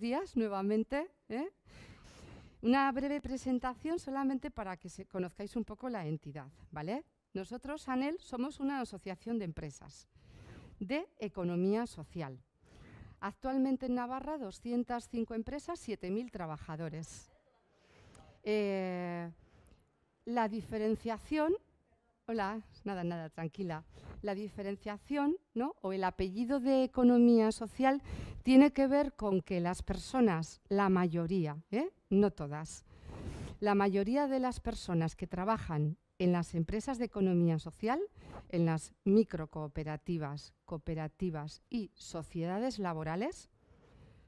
días nuevamente. ¿eh? Una breve presentación solamente para que conozcáis un poco la entidad, ¿vale? Nosotros, ANEL, somos una asociación de empresas de economía social. Actualmente en Navarra, 205 empresas, 7.000 trabajadores. Eh, la diferenciación... Hola, nada, nada, tranquila la diferenciación ¿no? o el apellido de economía social tiene que ver con que las personas, la mayoría, ¿eh? no todas, la mayoría de las personas que trabajan en las empresas de economía social, en las microcooperativas, cooperativas y sociedades laborales,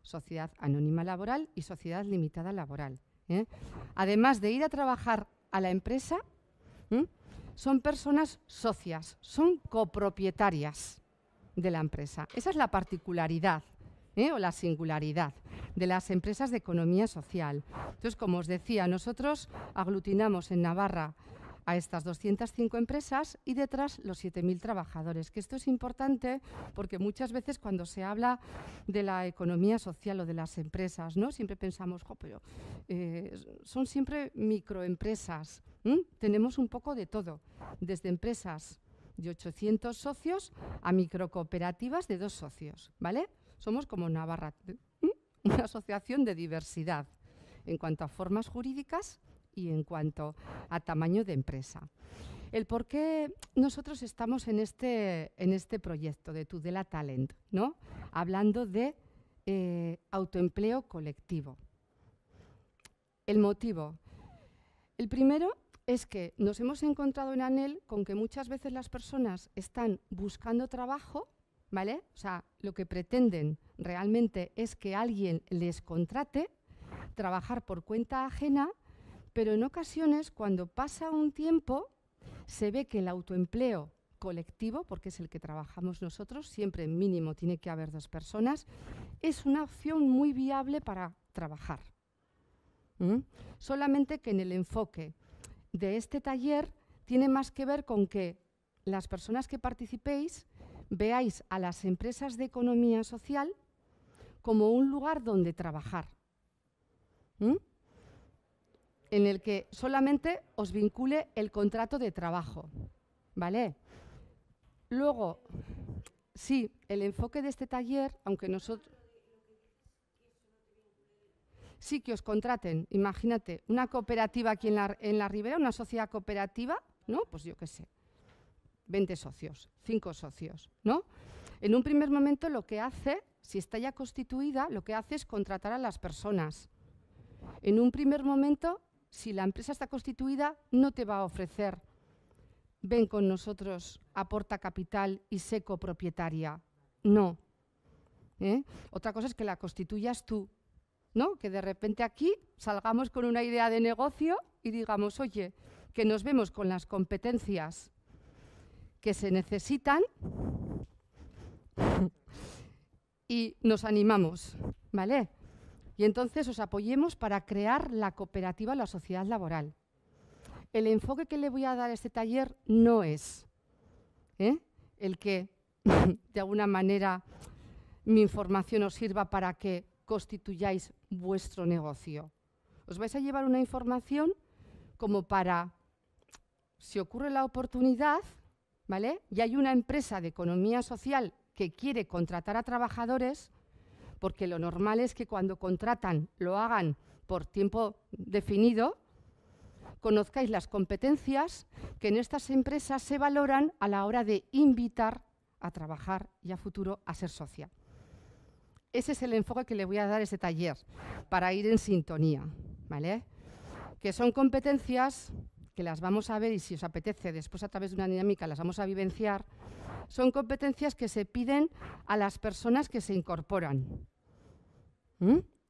sociedad anónima laboral y sociedad limitada laboral. ¿eh? Además de ir a trabajar a la empresa, son personas socias, son copropietarias de la empresa. Esa es la particularidad ¿eh? o la singularidad de las empresas de economía social. Entonces, como os decía, nosotros aglutinamos en Navarra a estas 205 empresas y detrás los 7.000 trabajadores, que esto es importante porque muchas veces cuando se habla de la economía social o de las empresas, ¿no? siempre pensamos, jo, pero, eh, son siempre microempresas, tenemos un poco de todo, desde empresas de 800 socios a microcooperativas de dos socios, ¿vale? Somos como Navarra, una asociación de diversidad en cuanto a formas jurídicas y en cuanto a tamaño de empresa. El por qué nosotros estamos en este, en este proyecto de Tudela Talent, ¿no? hablando de eh, autoempleo colectivo. El motivo. El primero es que nos hemos encontrado en ANEL con que muchas veces las personas están buscando trabajo, ¿vale? O sea, lo que pretenden realmente es que alguien les contrate, trabajar por cuenta ajena pero en ocasiones, cuando pasa un tiempo, se ve que el autoempleo colectivo, porque es el que trabajamos nosotros, siempre mínimo tiene que haber dos personas, es una opción muy viable para trabajar. ¿Mm? Solamente que en el enfoque de este taller tiene más que ver con que las personas que participéis veáis a las empresas de economía social como un lugar donde trabajar. ¿Mm? en el que solamente os vincule el contrato de trabajo. ¿Vale? Luego, sí, el enfoque de este taller, aunque nosotros... Sí, que os contraten, imagínate, una cooperativa aquí en la, en la Ribera, una sociedad cooperativa, ¿no? Pues yo qué sé, 20 socios, 5 socios, ¿no? En un primer momento lo que hace, si está ya constituida, lo que hace es contratar a las personas. En un primer momento si la empresa está constituida, no te va a ofrecer, ven con nosotros, aporta capital y sé copropietaria. No. ¿eh? Otra cosa es que la constituyas tú, ¿no? Que de repente aquí salgamos con una idea de negocio y digamos, oye, que nos vemos con las competencias que se necesitan y nos animamos, ¿vale? y entonces os apoyemos para crear la cooperativa, la sociedad laboral. El enfoque que le voy a dar a este taller no es ¿eh? el que, de alguna manera, mi información os sirva para que constituyáis vuestro negocio. Os vais a llevar una información como para, si ocurre la oportunidad, ¿vale? Y hay una empresa de economía social que quiere contratar a trabajadores, porque lo normal es que cuando contratan lo hagan por tiempo definido, conozcáis las competencias que en estas empresas se valoran a la hora de invitar a trabajar y a futuro a ser socia. Ese es el enfoque que le voy a dar a este taller, para ir en sintonía, ¿vale? Que son competencias que las vamos a ver y si os apetece, después a través de una dinámica las vamos a vivenciar, son competencias que se piden a las personas que se incorporan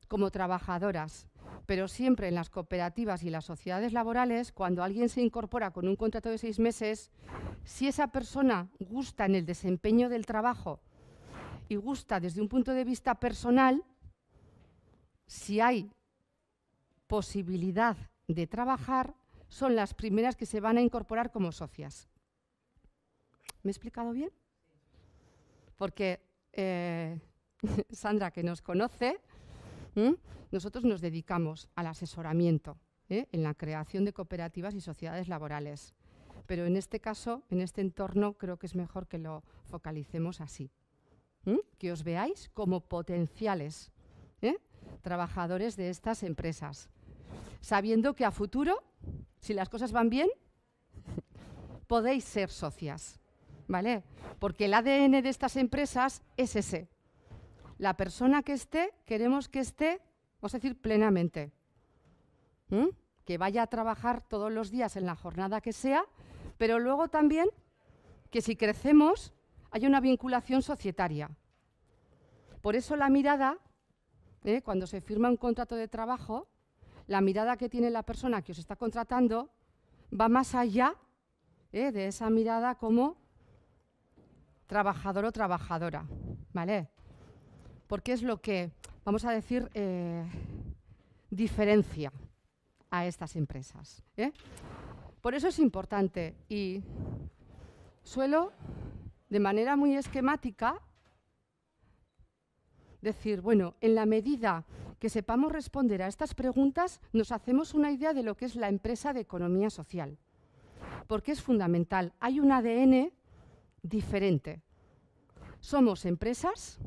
como trabajadoras. Pero siempre en las cooperativas y las sociedades laborales, cuando alguien se incorpora con un contrato de seis meses, si esa persona gusta en el desempeño del trabajo y gusta desde un punto de vista personal, si hay posibilidad de trabajar, son las primeras que se van a incorporar como socias. ¿Me he explicado bien? Porque eh, Sandra, que nos conoce, nosotros nos dedicamos al asesoramiento ¿eh? en la creación de cooperativas y sociedades laborales. Pero en este caso, en este entorno, creo que es mejor que lo focalicemos así. Que os veáis como potenciales ¿eh? trabajadores de estas empresas, sabiendo que a futuro, si las cosas van bien, podéis ser socias. Porque el ADN de estas empresas es ese. La persona que esté, queremos que esté, vamos a decir, plenamente. ¿Mm? Que vaya a trabajar todos los días en la jornada que sea, pero luego también que si crecemos haya una vinculación societaria. Por eso la mirada, ¿eh? cuando se firma un contrato de trabajo, la mirada que tiene la persona que os está contratando va más allá ¿eh? de esa mirada como trabajador o trabajadora, ¿vale? Porque es lo que, vamos a decir, eh, diferencia a estas empresas. ¿eh? Por eso es importante y suelo, de manera muy esquemática, decir, bueno, en la medida que sepamos responder a estas preguntas, nos hacemos una idea de lo que es la empresa de economía social. Porque es fundamental. Hay un ADN diferente. Somos empresas,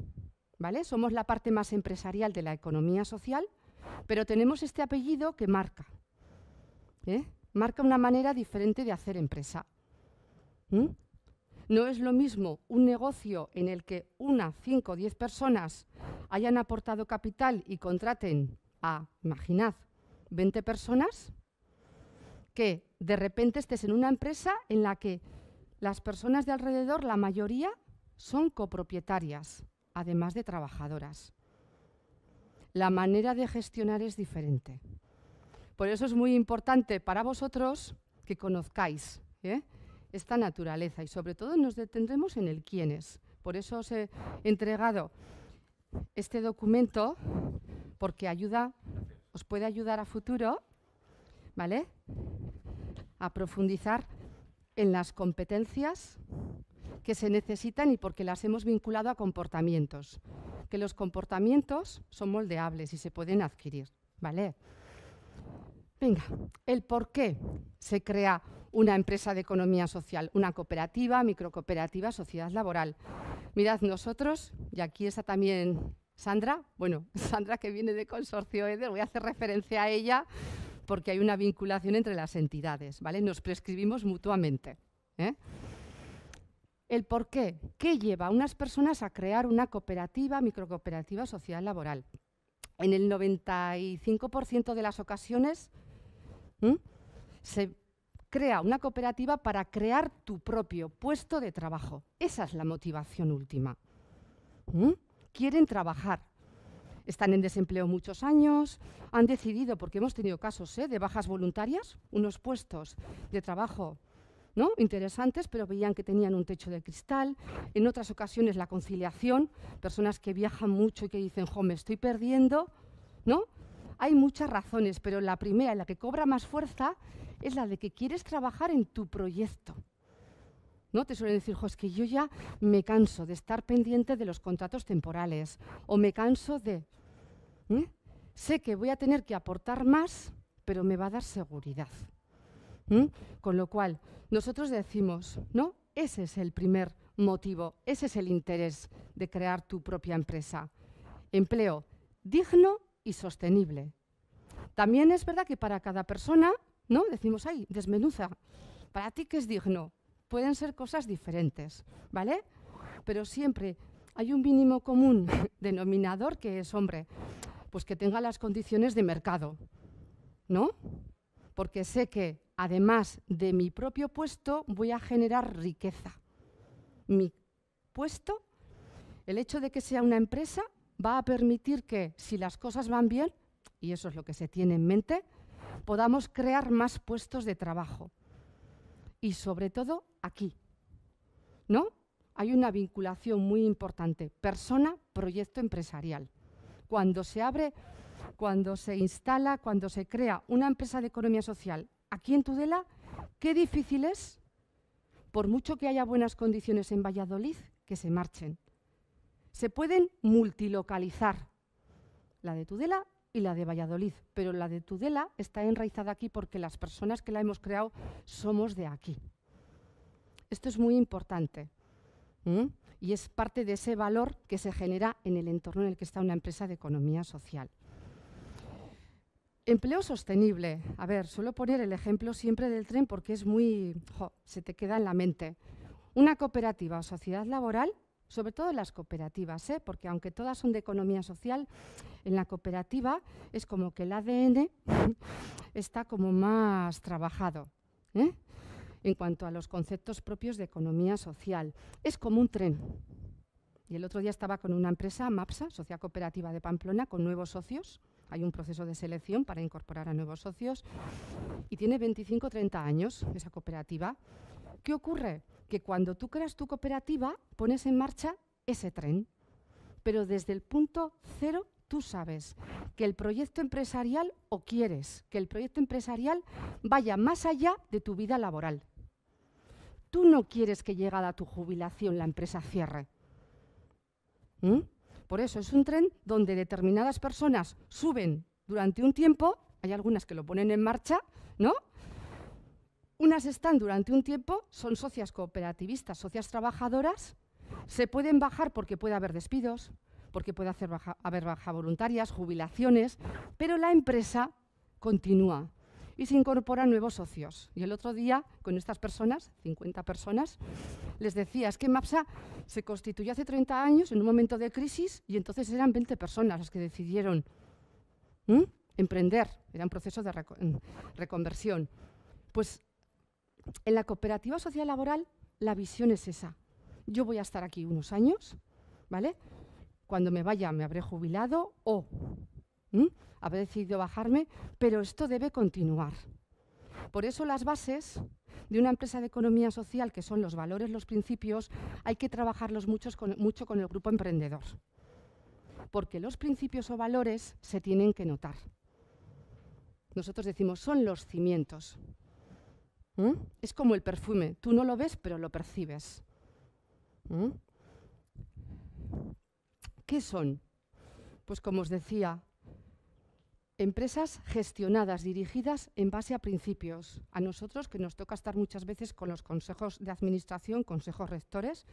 ¿vale? Somos la parte más empresarial de la economía social, pero tenemos este apellido que marca. ¿eh? Marca una manera diferente de hacer empresa. No es lo mismo un negocio en el que una, cinco, diez personas hayan aportado capital y contraten a, imaginad, 20 personas, que de repente estés en una empresa en la que las personas de alrededor, la mayoría, son copropietarias, además de trabajadoras. La manera de gestionar es diferente. Por eso es muy importante para vosotros que conozcáis ¿eh? esta naturaleza y sobre todo nos detendremos en el quién es. Por eso os he entregado este documento porque ayuda, os puede ayudar a futuro, ¿vale? A profundizar en las competencias que se necesitan y porque las hemos vinculado a comportamientos, que los comportamientos son moldeables y se pueden adquirir, ¿vale? Venga, el por qué se crea una empresa de economía social, una cooperativa, microcooperativa, sociedad laboral. Mirad, nosotros, y aquí está también Sandra, bueno, Sandra que viene de Consorcio EDER, voy a hacer referencia a ella porque hay una vinculación entre las entidades, ¿vale? Nos prescribimos mutuamente. ¿eh? El por qué, qué lleva a unas personas a crear una cooperativa, microcooperativa, social laboral. En el 95% de las ocasiones se crea una cooperativa para crear tu propio puesto de trabajo. Esa es la motivación última. Quieren trabajar, están en desempleo muchos años, han decidido, porque hemos tenido casos ¿eh? de bajas voluntarias, unos puestos de trabajo ¿no? interesantes, pero veían que tenían un techo de cristal. En otras ocasiones la conciliación, personas que viajan mucho y que dicen, jo, me estoy perdiendo, ¿no? Hay muchas razones, pero la primera, la que cobra más fuerza, es la de que quieres trabajar en tu proyecto. ¿no? Te suelen decir, jo, es que yo ya me canso de estar pendiente de los contratos temporales o me canso de... ¿eh? Sé que voy a tener que aportar más, pero me va a dar seguridad. ¿eh? Con lo cual, nosotros decimos, ¿no? Ese es el primer motivo, ese es el interés de crear tu propia empresa. Empleo digno y sostenible. También es verdad que para cada persona, ¿no? Decimos, ahí desmenuza. ¿Para ti qué es digno? pueden ser cosas diferentes, ¿vale? Pero siempre hay un mínimo común denominador que es, hombre, pues que tenga las condiciones de mercado, ¿no? Porque sé que además de mi propio puesto voy a generar riqueza. Mi puesto, el hecho de que sea una empresa, va a permitir que si las cosas van bien, y eso es lo que se tiene en mente, podamos crear más puestos de trabajo. Y sobre todo, aquí. ¿No? Hay una vinculación muy importante, persona, proyecto empresarial. Cuando se abre, cuando se instala, cuando se crea una empresa de economía social aquí en Tudela, qué difícil es, por mucho que haya buenas condiciones en Valladolid, que se marchen. Se pueden multilocalizar, la de Tudela y la de Valladolid, pero la de Tudela está enraizada aquí porque las personas que la hemos creado somos de aquí. Esto es muy importante. Y es parte de ese valor que se genera en el entorno en el que está una empresa de economía social. Empleo sostenible. A ver, suelo poner el ejemplo siempre del tren porque es muy... se te queda en la mente. Una cooperativa o sociedad laboral, sobre todo las cooperativas, ¿eh? porque aunque todas son de economía social, en la cooperativa es como que el ADN está como más trabajado. ¿eh? en cuanto a los conceptos propios de economía social. Es como un tren. Y el otro día estaba con una empresa, MAPSA, Sociedad Cooperativa de Pamplona, con nuevos socios. Hay un proceso de selección para incorporar a nuevos socios. Y tiene 25 30 años esa cooperativa. ¿Qué ocurre? Que cuando tú creas tu cooperativa, pones en marcha ese tren. Pero desde el punto cero tú sabes que el proyecto empresarial o quieres que el proyecto empresarial vaya más allá de tu vida laboral tú no quieres que llegada tu jubilación la empresa cierre. ¿Mm? Por eso es un tren donde determinadas personas suben durante un tiempo, hay algunas que lo ponen en marcha, ¿no? Unas están durante un tiempo, son socias cooperativistas, socias trabajadoras, se pueden bajar porque puede haber despidos, porque puede haber baja voluntarias, jubilaciones, pero la empresa continúa y se incorporan nuevos socios. Y el otro día, con estas personas, 50 personas, les decía, es que MAPSA se constituyó hace 30 años en un momento de crisis y entonces eran 20 personas las que decidieron emprender, era un proceso de mm, reconversión. Pues en la cooperativa social laboral la visión es esa. Yo voy a estar aquí unos años, ¿vale? Cuando me vaya me habré jubilado o ¿Mm? decidido bajarme, pero esto debe continuar. Por eso las bases de una empresa de economía social, que son los valores, los principios, hay que trabajarlos mucho con el grupo emprendedor. Porque los principios o valores se tienen que notar. Nosotros decimos, son los cimientos. Es como el perfume, tú no lo ves, pero lo percibes. ¿Qué son? Pues como os decía, Empresas gestionadas, dirigidas en base a principios. A nosotros, que nos toca estar muchas veces con los consejos de administración, consejos rectores,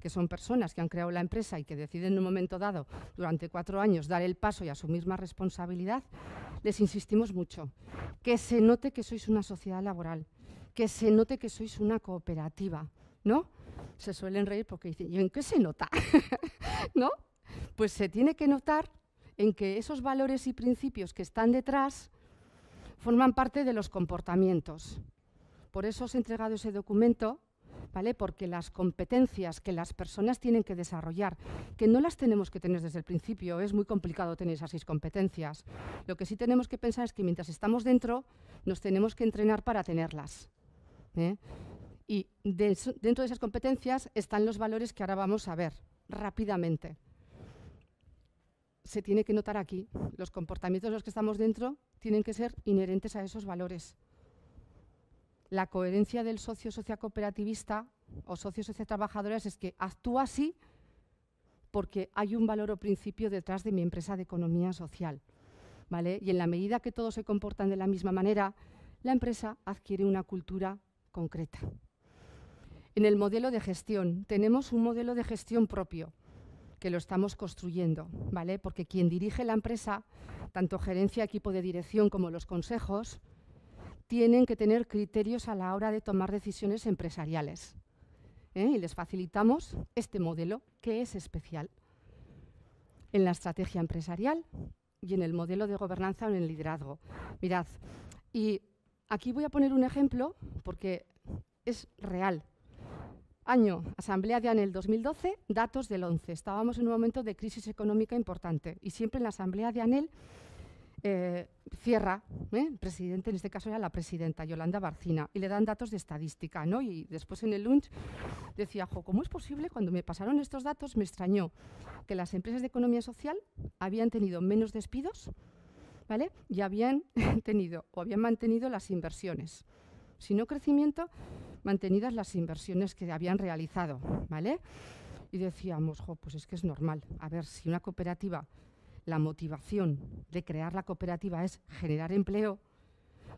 que son personas que han creado la empresa y que deciden en un momento dado, durante cuatro años, dar el paso y asumir más responsabilidad, les insistimos mucho. Que se note que sois una sociedad laboral, que se note que sois una cooperativa, ¿no? Se suelen reír porque dicen, ¿y en qué se nota? ¿No? Pues se tiene que notar en que esos valores y principios que están detrás forman parte de los comportamientos. Por eso os he entregado ese documento, ¿vale? Porque las competencias que las personas tienen que desarrollar, que no las tenemos que tener desde el principio, es muy complicado tener esas seis competencias. Lo que sí tenemos que pensar es que mientras estamos dentro, nos tenemos que entrenar para tenerlas. ¿eh? Y dentro de esas competencias están los valores que ahora vamos a ver rápidamente se tiene que notar aquí. Los comportamientos de los que estamos dentro tienen que ser inherentes a esos valores. La coherencia del socio cooperativista o socio social trabajadoras es que actúa así porque hay un valor o principio detrás de mi empresa de economía social. ¿vale? Y en la medida que todos se comportan de la misma manera, la empresa adquiere una cultura concreta. En el modelo de gestión, tenemos un modelo de gestión propio que lo estamos construyendo, ¿vale? Porque quien dirige la empresa, tanto gerencia, equipo de dirección como los consejos, tienen que tener criterios a la hora de tomar decisiones empresariales. ¿eh? Y les facilitamos este modelo que es especial en la estrategia empresarial y en el modelo de gobernanza o en el liderazgo. Mirad, y aquí voy a poner un ejemplo porque es real, Año, Asamblea de Anel 2012, datos del 11. Estábamos en un momento de crisis económica importante y siempre en la Asamblea de ANEL eh, cierra, ¿eh? presidente, en este caso era la presidenta, Yolanda Barcina, y le dan datos de estadística, ¿no? Y después en el lunch decía, ¿cómo es posible? Cuando me pasaron estos datos me extrañó que las empresas de economía social habían tenido menos despidos, ¿vale? Y habían tenido o habían mantenido las inversiones. Si no crecimiento, mantenidas las inversiones que habían realizado, ¿vale? Y decíamos, jo, pues es que es normal. A ver, si una cooperativa, la motivación de crear la cooperativa es generar empleo,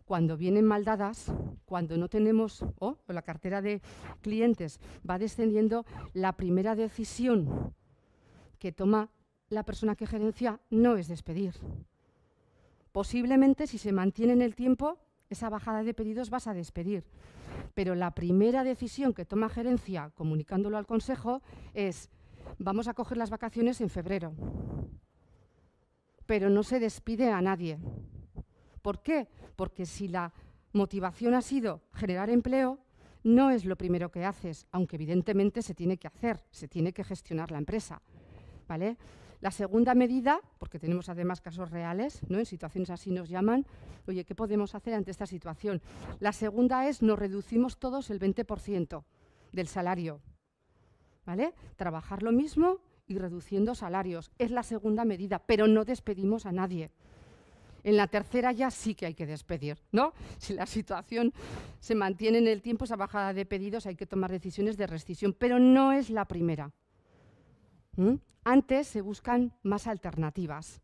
cuando vienen maldadas, cuando no tenemos, o la cartera de clientes va descendiendo, la primera decisión que toma la persona que gerencia no es despedir. Posiblemente, si se mantiene en el tiempo, esa bajada de pedidos vas a despedir. Pero la primera decisión que toma gerencia comunicándolo al Consejo es, vamos a coger las vacaciones en febrero. Pero no se despide a nadie. ¿Por qué? Porque si la motivación ha sido generar empleo, no es lo primero que haces, aunque evidentemente se tiene que hacer, se tiene que gestionar la empresa. ¿Vale? La segunda medida, porque tenemos además casos reales, ¿no? en situaciones así nos llaman, oye, ¿qué podemos hacer ante esta situación? La segunda es, nos reducimos todos el 20% del salario. ¿Vale? Trabajar lo mismo y reduciendo salarios. Es la segunda medida, pero no despedimos a nadie. En la tercera ya sí que hay que despedir, ¿no? Si la situación se mantiene en el tiempo, esa bajada de pedidos, hay que tomar decisiones de rescisión, pero no es la primera. ¿Mm? Antes se buscan más alternativas.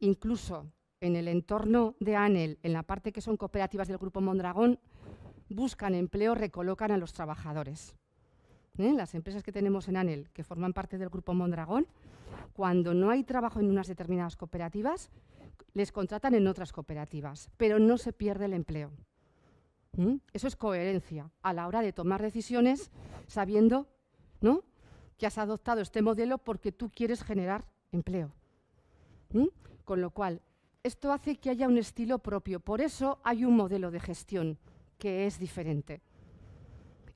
Incluso en el entorno de ANEL, en la parte que son cooperativas del Grupo Mondragón, buscan empleo, recolocan a los trabajadores. ¿Eh? Las empresas que tenemos en ANEL, que forman parte del Grupo Mondragón, cuando no hay trabajo en unas determinadas cooperativas, les contratan en otras cooperativas, pero no se pierde el empleo. ¿Mm? Eso es coherencia a la hora de tomar decisiones sabiendo ¿no? que has adoptado este modelo porque tú quieres generar empleo. Con lo cual, esto hace que haya un estilo propio. Por eso hay un modelo de gestión que es diferente.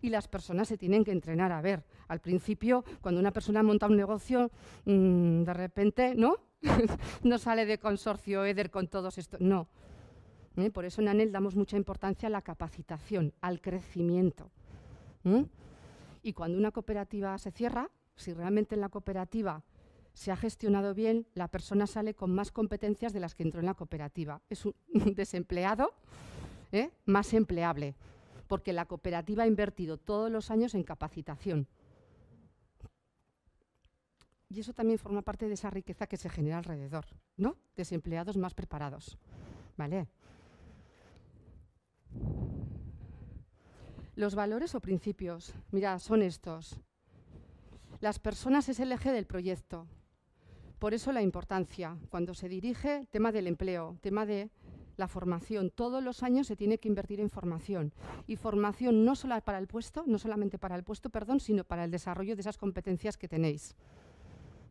Y las personas se tienen que entrenar a ver. Al principio, cuando una persona monta un negocio, mm, de repente, ¿no? no sale de consorcio EDER con todos estos. No. ¿eh? Por eso en ANEL damos mucha importancia a la capacitación, al crecimiento. Y cuando una cooperativa se cierra, si realmente en la cooperativa se ha gestionado bien, la persona sale con más competencias de las que entró en la cooperativa. Es un desempleado ¿eh? más empleable, porque la cooperativa ha invertido todos los años en capacitación. Y eso también forma parte de esa riqueza que se genera alrededor, ¿no? Desempleados más preparados. ¿Vale? Los valores o principios, mira, son estos. Las personas es el eje del proyecto. Por eso la importancia. Cuando se dirige, tema del empleo, tema de la formación. Todos los años se tiene que invertir en formación. Y formación no solo para el puesto, no solamente para el puesto, perdón, sino para el desarrollo de esas competencias que tenéis.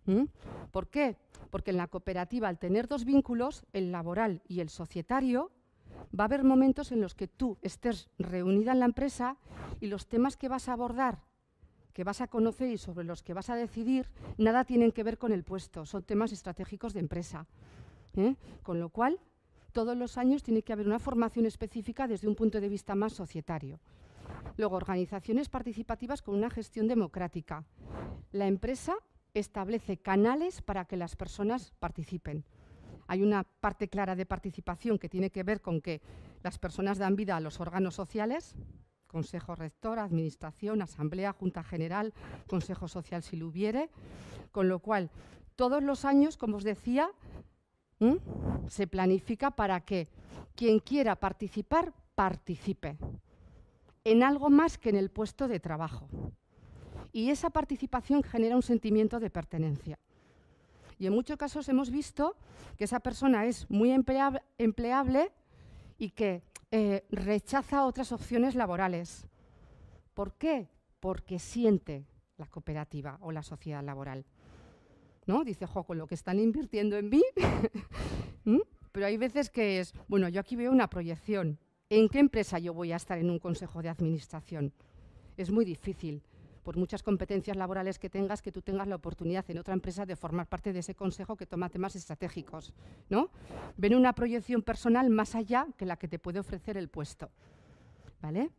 ¿Mm? ¿Por qué? Porque en la cooperativa, al tener dos vínculos, el laboral y el societario, va a haber momentos en los que tú estés reunida en la empresa y los temas que vas a abordar que vas a conocer y sobre los que vas a decidir nada tienen que ver con el puesto, son temas estratégicos de empresa. ¿eh? Con lo cual, todos los años tiene que haber una formación específica desde un punto de vista más societario. Luego, organizaciones participativas con una gestión democrática. La empresa establece canales para que las personas participen. Hay una parte clara de participación que tiene que ver con que las personas dan vida a los órganos sociales, Consejo Rector, Administración, Asamblea, Junta General, Consejo Social si lo hubiere, con lo cual todos los años, como os decía, se planifica para que quien quiera participar, participe en algo más que en el puesto de trabajo. Y esa participación genera un sentimiento de pertenencia. Y en muchos casos hemos visto que esa persona es muy empleable y que eh, rechaza otras opciones laborales. ¿Por qué? Porque siente la cooperativa o la sociedad laboral. ¿No? Dice, jo, con lo que están invirtiendo en mí. ¿Mm? Pero hay veces que es, bueno, yo aquí veo una proyección. ¿En qué empresa yo voy a estar en un consejo de administración? Es muy difícil por muchas competencias laborales que tengas, que tú tengas la oportunidad en otra empresa de formar parte de ese consejo que toma temas estratégicos. ¿no? Ven una proyección personal más allá que la que te puede ofrecer el puesto. ¿Vale?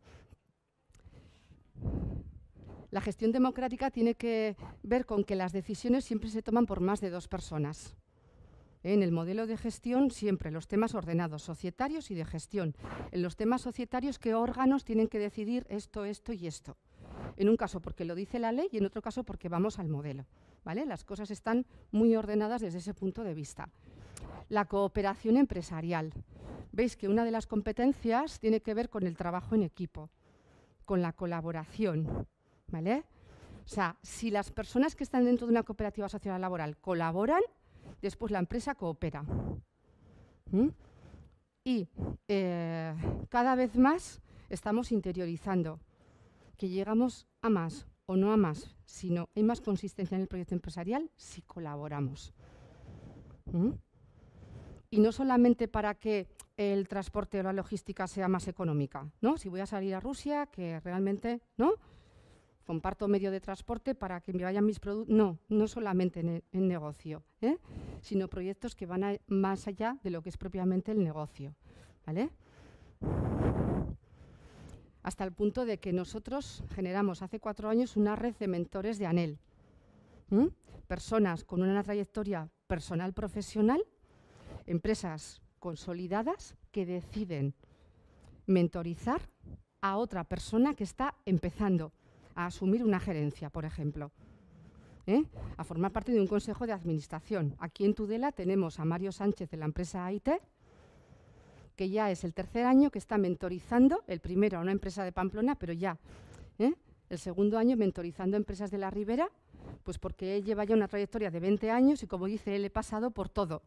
La gestión democrática tiene que ver con que las decisiones siempre se toman por más de dos personas. En el modelo de gestión, siempre los temas ordenados, societarios y de gestión. En los temas societarios, ¿qué órganos tienen que decidir esto, esto y esto? En un caso porque lo dice la ley y en otro caso porque vamos al modelo. ¿vale? Las cosas están muy ordenadas desde ese punto de vista. La cooperación empresarial. Veis que una de las competencias tiene que ver con el trabajo en equipo, con la colaboración. ¿vale? O sea, si las personas que están dentro de una cooperativa social laboral colaboran, después la empresa coopera. Y eh, cada vez más estamos interiorizando que llegamos a más o no a más, sino hay más consistencia en el proyecto empresarial si colaboramos. Y no solamente para que el transporte o la logística sea más económica, ¿no? Si voy a salir a Rusia, que realmente, ¿no? Comparto medio de transporte para que me vayan mis productos. No, no solamente en, negocio, ¿eh? sino proyectos que van más allá de lo que es propiamente el negocio, ¿vale? hasta el punto de que nosotros generamos hace cuatro años una red de mentores de ANEL. ¿Mm? Personas con una trayectoria personal profesional, empresas consolidadas que deciden mentorizar a otra persona que está empezando a asumir una gerencia, por ejemplo. ¿eh? a formar parte de un consejo de administración. Aquí en Tudela tenemos a Mario Sánchez de la empresa IT, que ya es el tercer año que está mentorizando, el primero a una empresa de Pamplona, pero ya ¿eh? el segundo año mentorizando empresas de la Ribera, pues porque él lleva ya una trayectoria de 20 años y como dice él, he pasado por todo,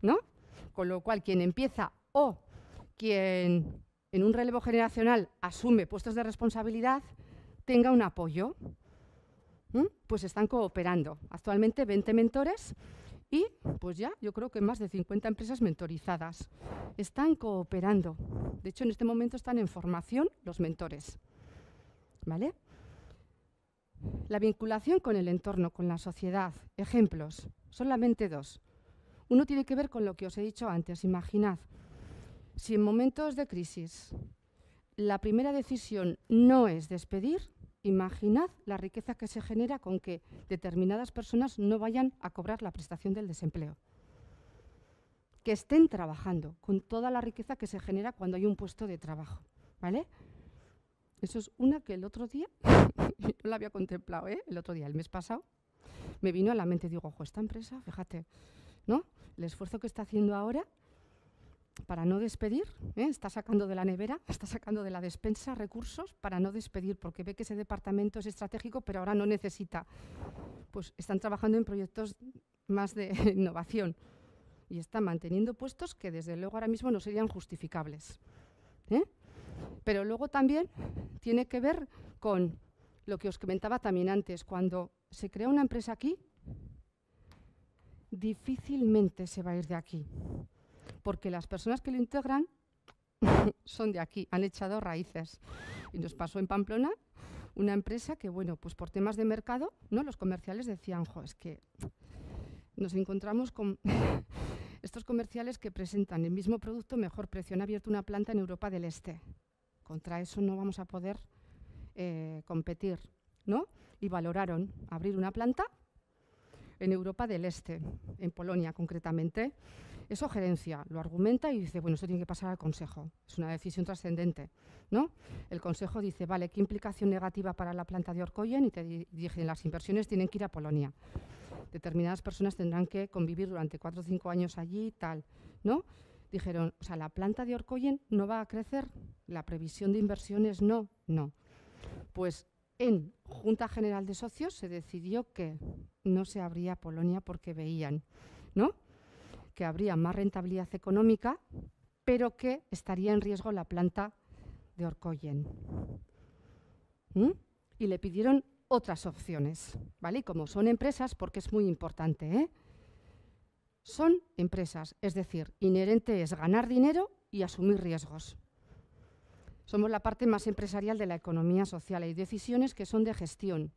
¿no? Con lo cual, quien empieza o quien en un relevo generacional asume puestos de responsabilidad, tenga un apoyo, pues están cooperando. Actualmente 20 mentores y pues ya, yo creo que más de 50 empresas mentorizadas están cooperando. De hecho, en este momento están en formación los mentores. ¿Vale? La vinculación con el entorno, con la sociedad. Ejemplos, solamente dos. Uno tiene que ver con lo que os he dicho antes. Imaginad, si en momentos de crisis la primera decisión no es despedir, Imaginad la riqueza que se genera con que determinadas personas no vayan a cobrar la prestación del desempleo. Que estén trabajando con toda la riqueza que se genera cuando hay un puesto de trabajo. ¿Vale? Eso es una que el otro día, no la había contemplado, ¿eh? el otro día, el mes pasado, me vino a la mente, digo, ojo, esta empresa, fíjate, ¿no? El esfuerzo que está haciendo ahora para no despedir, ¿eh? está sacando de la nevera, está sacando de la despensa recursos para no despedir, porque ve que ese departamento es estratégico, pero ahora no necesita. Pues están trabajando en proyectos más de innovación y están manteniendo puestos que desde luego ahora mismo no serían justificables. ¿eh? Pero luego también tiene que ver con lo que os comentaba también antes, cuando se crea una empresa aquí, difícilmente se va a ir de aquí porque las personas que lo integran son de aquí, han echado raíces. Y nos pasó en Pamplona una empresa que, bueno, pues por temas de mercado, los comerciales decían, jo, es que nos encontramos con estos comerciales que presentan el mismo producto, mejor precio, han abierto una planta en Europa del Este. Contra eso no vamos a poder eh, competir, ¿no? Y valoraron abrir una planta en Europa del Este, en Polonia concretamente. Eso gerencia, lo argumenta y dice, bueno, eso tiene que pasar al Consejo. Es una decisión trascendente, ¿no? El Consejo dice, vale, ¿qué implicación negativa para la planta de Orkoyen? Y te dicen, las inversiones tienen que ir a Polonia. Determinadas personas tendrán que convivir durante cuatro o cinco años allí y tal, ¿no? Dijeron, o sea, la planta de Orkoyen no va a crecer, la previsión de inversiones no, no. Pues en Junta General de Socios se decidió que no se abría Polonia porque veían, ¿no? que habría más rentabilidad económica, pero que estaría en riesgo la planta de Orcoyen. ¿Mm? Y le pidieron otras opciones, ¿vale? como son empresas, porque es muy importante, ¿eh? Son empresas, es decir, inherente es ganar dinero y asumir riesgos. Somos la parte más empresarial de la economía social. Hay decisiones que son de gestión,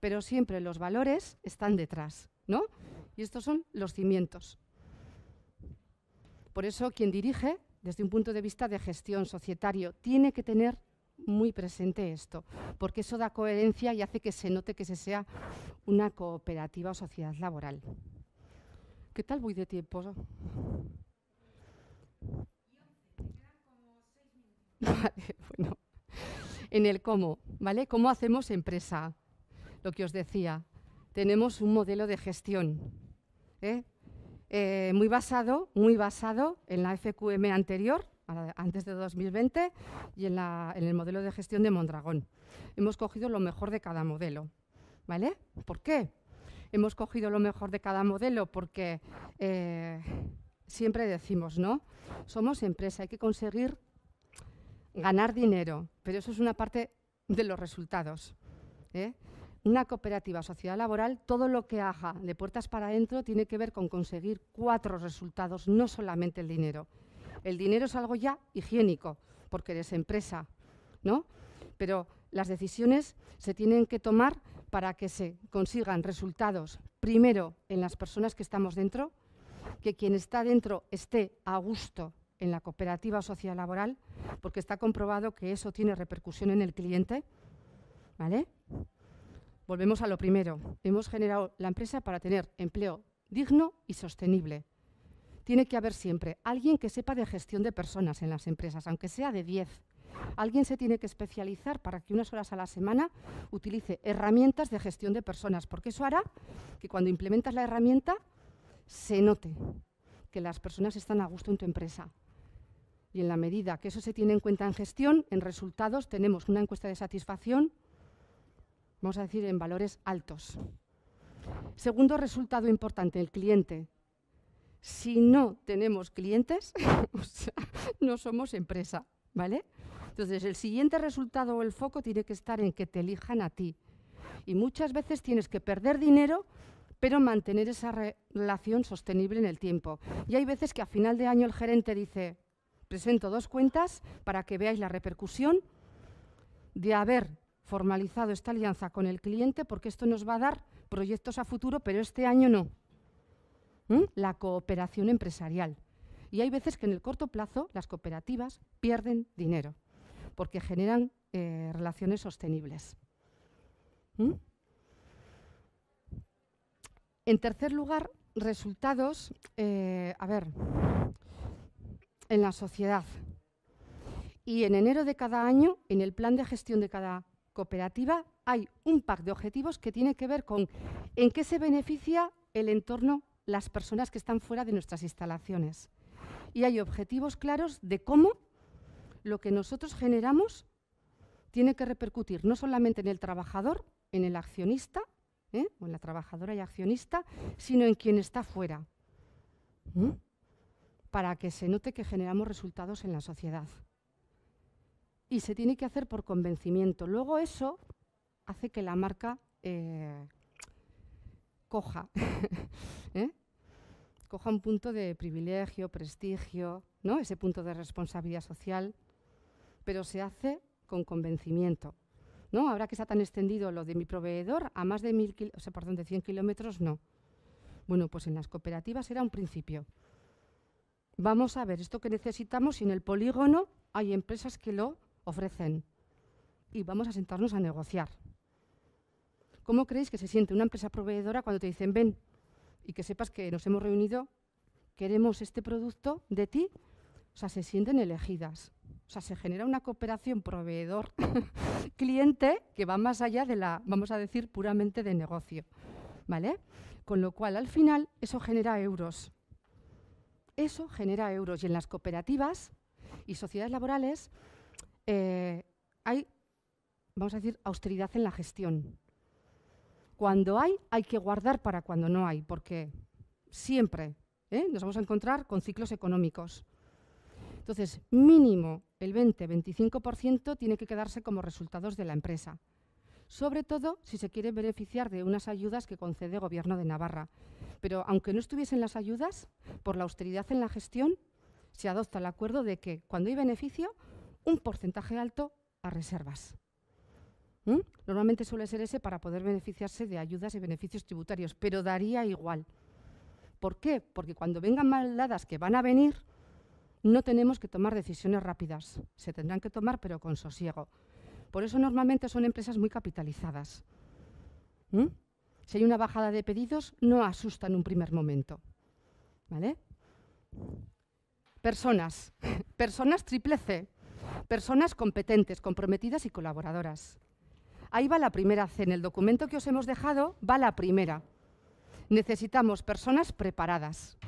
pero siempre los valores están detrás, ¿no? Y estos son los cimientos. Por eso quien dirige, desde un punto de vista de gestión societario, tiene que tener muy presente esto, porque eso da coherencia y hace que se note que se sea una cooperativa o sociedad laboral. ¿Qué tal voy de tiempo? bueno. En el cómo, ¿vale? ¿Cómo hacemos empresa? Lo que os decía, tenemos un modelo de gestión. ¿eh? Eh, muy basado, muy basado en la FQM anterior, antes de 2020, y en, el modelo de gestión de Mondragón. Hemos cogido lo mejor de cada modelo. ¿Vale? ¿Por qué? Hemos cogido lo mejor de cada modelo porque eh, siempre decimos, ¿no? Somos empresa, hay que conseguir ganar dinero, pero eso es una parte de los resultados. ¿eh? una cooperativa sociedad laboral, todo lo que haga de puertas para adentro tiene que ver con conseguir cuatro resultados, no solamente el dinero. El dinero es algo ya higiénico, porque eres empresa, ¿no? Pero las decisiones se tienen que tomar para que se consigan resultados, primero en las personas que estamos dentro, que quien está dentro esté a gusto en la cooperativa o sociedad laboral, porque está comprobado que eso tiene repercusión en el cliente, ¿vale? Volvemos a lo primero. Hemos generado la empresa para tener empleo digno y sostenible. Tiene que haber siempre alguien que sepa de gestión de personas en las empresas, aunque sea de 10. Alguien se tiene que especializar para que unas horas a la semana utilice herramientas de gestión de personas, porque eso hará que cuando implementas la herramienta se note que las personas están a gusto en tu empresa. Y en la medida que eso se tiene en cuenta en gestión, en resultados, tenemos una encuesta de satisfacción vamos a decir, en valores altos. Segundo resultado importante, el cliente. Si no tenemos clientes, no somos empresa, ¿vale? Entonces, el siguiente resultado o el foco tiene que estar en que te elijan a ti. Y muchas veces tienes que perder dinero, pero mantener esa relación sostenible en el tiempo. Y hay veces que a final de año el gerente dice, presento dos cuentas para que veáis la repercusión de haber formalizado esta alianza con el cliente porque esto nos va a dar proyectos a futuro, pero este año no. ¿Mm? La cooperación empresarial. Y hay veces que en el corto plazo las cooperativas pierden dinero porque generan eh, relaciones sostenibles. ¿Mm? En tercer lugar, resultados, eh, a ver, en la sociedad. Y en enero de cada año, en el plan de gestión de cada cooperativa hay un pack de objetivos que tiene que ver con en qué se beneficia el entorno, las personas que están fuera de nuestras instalaciones. Y hay objetivos claros de cómo lo que nosotros generamos tiene que repercutir no solamente en el trabajador, en el accionista, ¿eh? o en la trabajadora y accionista, sino en quien está fuera, para que se note que generamos resultados en la sociedad y se tiene que hacer por convencimiento. Luego eso hace que la marca eh, coja, ¿eh? coja un punto de privilegio, prestigio, ¿no? ese punto de responsabilidad social, pero se hace con convencimiento. ¿no? Ahora que está tan extendido lo de mi proveedor, a más de, mil o de 100 kilómetros no. Bueno, pues en las cooperativas era un principio. Vamos a ver, esto que necesitamos, y en el polígono hay empresas que lo ofrecen y vamos a sentarnos a negociar. ¿Cómo creéis que se siente una empresa proveedora cuando te dicen ven y que sepas que nos hemos reunido, queremos este producto de ti? O sea, se sienten elegidas. O sea, se genera una cooperación proveedor-cliente que va más allá de la, vamos a decir, puramente de negocio. ¿Vale? Con lo cual, al final, eso genera euros. Eso genera euros. Y en las cooperativas y sociedades laborales eh, hay, vamos a decir, austeridad en la gestión. Cuando hay, hay que guardar para cuando no hay, porque siempre ¿eh? nos vamos a encontrar con ciclos económicos. Entonces, mínimo el 20-25% tiene que quedarse como resultados de la empresa, sobre todo si se quiere beneficiar de unas ayudas que concede el Gobierno de Navarra. Pero aunque no estuviesen las ayudas, por la austeridad en la gestión, se adopta el acuerdo de que cuando hay beneficio, un porcentaje alto a reservas. Normalmente suele ser ese para poder beneficiarse de ayudas y beneficios tributarios, pero daría igual. ¿Por qué? Porque cuando vengan maldadas que van a venir, no tenemos que tomar decisiones rápidas. Se tendrán que tomar, pero con sosiego. Por eso normalmente son empresas muy capitalizadas. Si hay una bajada de pedidos, no asusta en un primer momento. ¿Vale? Personas. Personas triple C. Personas competentes, comprometidas y colaboradoras. Ahí va la primera C. En el documento que os hemos dejado va la primera. Necesitamos personas preparadas,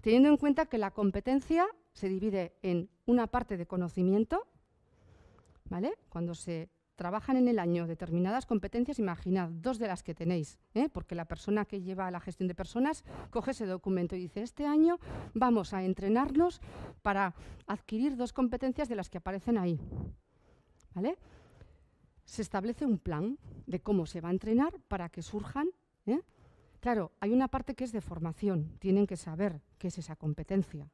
teniendo en cuenta que la competencia se divide en una parte de conocimiento, ¿vale? Cuando se trabajan en el año determinadas competencias, imaginad dos de las que tenéis, ¿eh? porque la persona que lleva la gestión de personas coge ese documento y dice, este año vamos a entrenarnos para adquirir dos competencias de las que aparecen ahí. ¿Vale? Se establece un plan de cómo se va a entrenar para que surjan. ¿eh? Claro, hay una parte que es de formación, tienen que saber qué es esa competencia,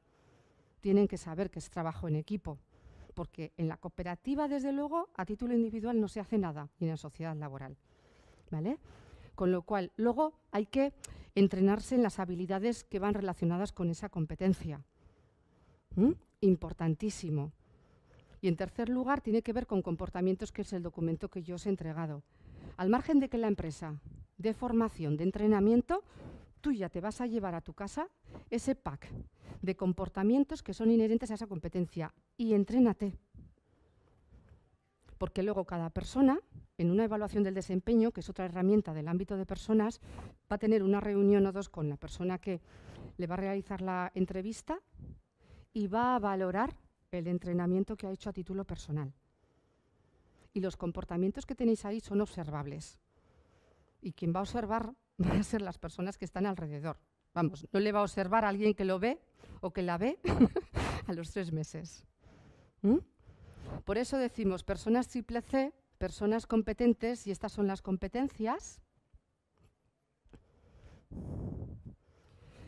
tienen que saber qué es trabajo en equipo, porque en la cooperativa, desde luego, a título individual no se hace nada, ni en la sociedad laboral. ¿Vale? Con lo cual, luego hay que entrenarse en las habilidades que van relacionadas con esa competencia. Importantísimo. Y en tercer lugar, tiene que ver con comportamientos, que es el documento que yo os he entregado. Al margen de que la empresa de formación, de entrenamiento, tú ya te vas a llevar a tu casa ese pack de comportamientos que son inherentes a esa competencia y entrénate. Porque luego cada persona, en una evaluación del desempeño, que es otra herramienta del ámbito de personas, va a tener una reunión o dos con la persona que le va a realizar la entrevista y va a valorar el entrenamiento que ha hecho a título personal. Y los comportamientos que tenéis ahí son observables. Y quien va a observar van a ser las personas que están alrededor. Vamos, no le va a observar a alguien que lo ve o que la ve a los tres meses. ¿Mm? Por eso decimos personas triple C, personas competentes, y estas son las competencias.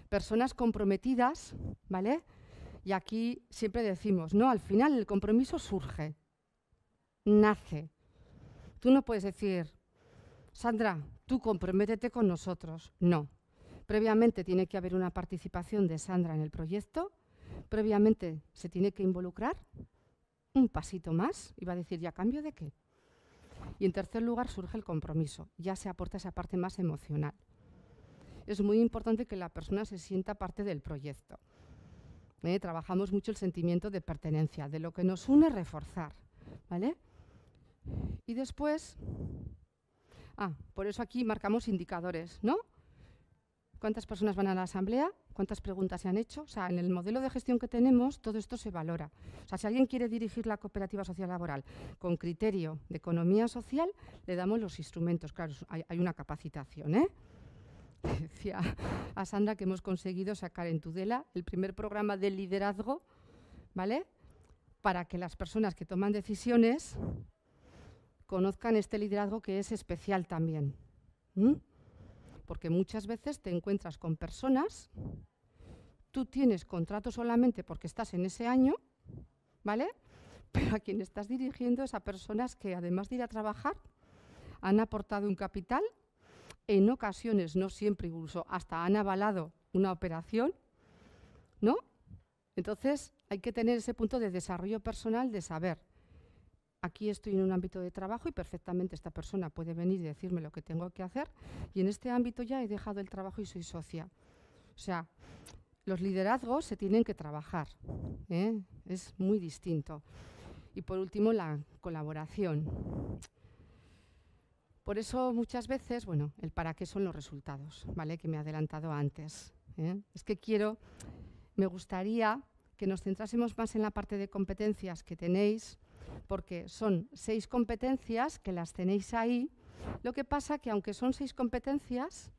Personas comprometidas, ¿vale? Y aquí siempre decimos, no, al final el compromiso surge, nace. Tú no puedes decir, Sandra, tú comprométete con nosotros. No. Previamente tiene que haber una participación de Sandra en el proyecto, previamente se tiene que involucrar, un pasito más y va a decir, ya cambio de qué? Y en tercer lugar surge el compromiso, ya se aporta esa parte más emocional. Es muy importante que la persona se sienta parte del proyecto. ¿eh? Trabajamos mucho el sentimiento de pertenencia, de lo que nos une reforzar. ¿vale? Y después, ah, por eso aquí marcamos indicadores, ¿no? ¿Cuántas personas van a la asamblea? cuántas preguntas se han hecho. O sea, en el modelo de gestión que tenemos, todo esto se valora. O sea, si alguien quiere dirigir la cooperativa social laboral con criterio de economía social, le damos los instrumentos. Claro, hay, una capacitación, ¿eh? Decía a Sandra que hemos conseguido sacar en Tudela el primer programa de liderazgo, ¿vale? Para que las personas que toman decisiones conozcan este liderazgo que es especial también porque muchas veces te encuentras con personas, tú tienes contrato solamente porque estás en ese año, ¿vale? Pero a quien estás dirigiendo es a personas que además de ir a trabajar, han aportado un capital, en ocasiones, no siempre incluso, hasta han avalado una operación, ¿no? Entonces, hay que tener ese punto de desarrollo personal de saber aquí estoy en un ámbito de trabajo y perfectamente esta persona puede venir y decirme lo que tengo que hacer y en este ámbito ya he dejado el trabajo y soy socia. O sea, los liderazgos se tienen que trabajar, ¿eh? es muy distinto. Y por último, la colaboración. Por eso muchas veces, bueno, el para qué son los resultados, ¿vale? Que me he adelantado antes. ¿eh? Es que quiero, me gustaría que nos centrásemos más en la parte de competencias que tenéis, porque son seis competencias que las tenéis ahí. Lo que pasa que aunque son seis competencias,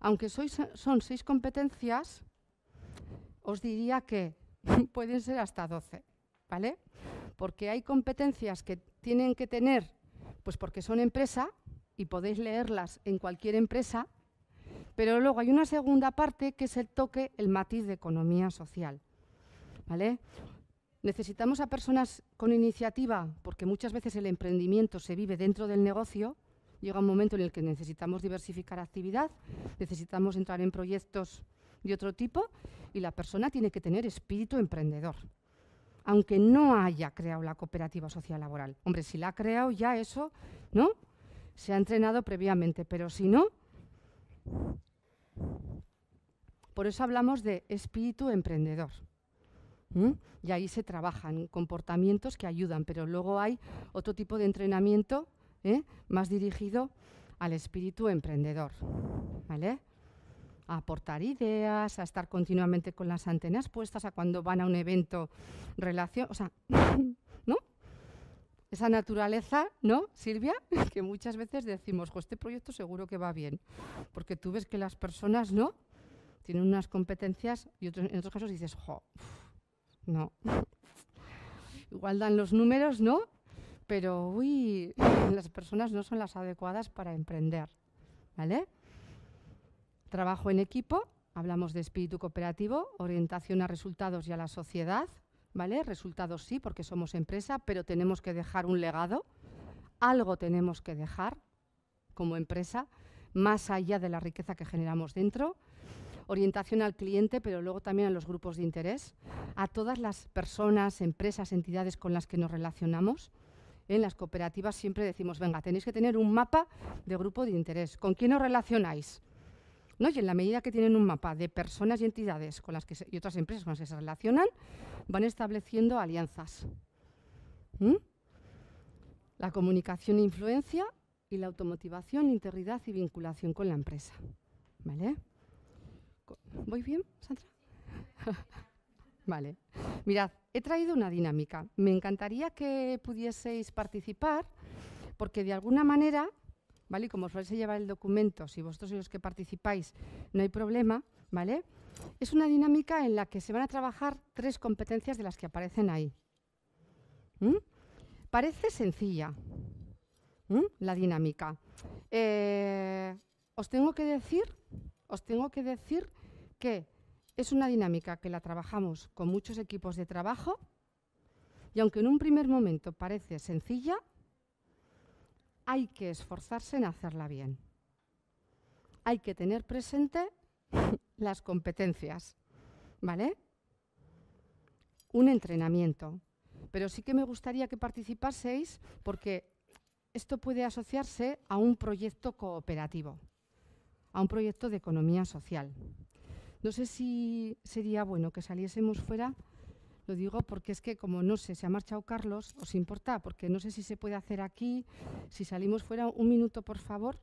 aunque son seis competencias, os diría que pueden ser hasta doce. ¿vale? Porque hay competencias que tienen que tener, pues porque son empresa y podéis leerlas en cualquier empresa, pero luego hay una segunda parte que es el toque, el matiz de economía social. ¿Vale? Necesitamos a personas con iniciativa, porque muchas veces el emprendimiento se vive dentro del negocio. Llega un momento en el que necesitamos diversificar actividad, necesitamos entrar en proyectos de otro tipo y la persona tiene que tener espíritu emprendedor, aunque no haya creado la cooperativa social laboral. Hombre, si la ha creado ya eso, ¿no? Se ha entrenado previamente, pero si no, por eso hablamos de espíritu emprendedor. Y ahí se trabajan comportamientos que ayudan, pero luego hay otro tipo de entrenamiento ¿eh? más dirigido al espíritu emprendedor. ¿Vale? a aportar ideas, a estar continuamente con las antenas puestas, a cuando van a un evento relación, o sea, esa naturaleza, ¿no, Silvia? Que muchas veces decimos, jo, este proyecto seguro que va bien, porque tú ves que las personas, ¿no? Tienen unas competencias y otros, en otros casos dices, jo, no. Igual dan los números, ¿no? Pero, uy, las personas no son las adecuadas para emprender, ¿vale? Trabajo en equipo, hablamos de espíritu cooperativo, orientación a resultados y a la sociedad, ¿vale? Resultados sí, porque somos empresa, pero tenemos que dejar un legado, algo tenemos que dejar como empresa, más allá de la riqueza que generamos dentro orientación al cliente, pero luego también a los grupos de interés, a todas las personas, empresas, entidades con las que nos relacionamos. En las cooperativas siempre decimos, venga, tenéis que tener un mapa de grupo de interés. ¿Con quién os relacionáis? Y en la medida que tienen un mapa de personas y entidades con las que y otras empresas con las que se relacionan, van estableciendo alianzas. La comunicación e influencia y la automotivación, integridad y vinculación con la empresa. ¿Vale? ¿Voy bien, Sandra? vale. Mirad, he traído una dinámica. Me encantaría que pudieseis participar porque de alguna manera como os vais a llevar el documento, si vosotros y los que participáis, no hay problema, ¿vale? Es una dinámica en la que se van a trabajar tres competencias de las que aparecen ahí. ¿Mm? Parece sencilla ¿Mm? la dinámica. Eh, os tengo que decir, os tengo que decir que es una dinámica que la trabajamos con muchos equipos de trabajo y aunque en un primer momento parece sencilla, hay que esforzarse en hacerla bien. Hay que tener presente las competencias, ¿vale? Un entrenamiento. Pero sí que me gustaría que participaseis porque esto puede asociarse a un proyecto cooperativo, a un proyecto de economía social. No sé si sería bueno que saliésemos fuera lo digo porque es que como no sé, se ha marchado Carlos, ¿os importa? Porque no sé si se puede hacer aquí, si salimos fuera un minuto, por favor.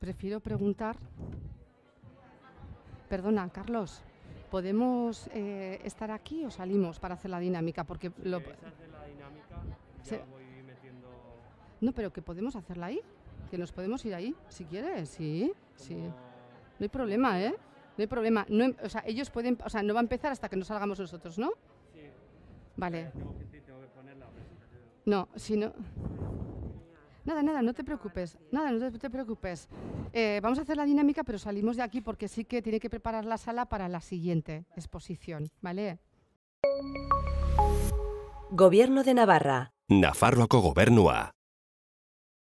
Prefiero preguntar. Perdona, Carlos, ¿podemos eh, estar aquí o salimos para hacer la dinámica? Porque lo... No, pero que podemos hacerla ahí, que nos podemos ir ahí, si quieres, sí, sí. No hay problema, ¿eh? No hay problema. Em, o sea, ellos pueden, o sea, no va a empezar hasta que no salgamos nosotros, ¿no? Sí. Vale. Eh, no, si no. Nada, nada, no te preocupes. Nada, no te preocupes. Eh, vamos a hacer la dinámica, pero salimos de aquí porque sí que tiene que preparar la sala para la siguiente exposición, ¿vale? Gobierno de Navarra.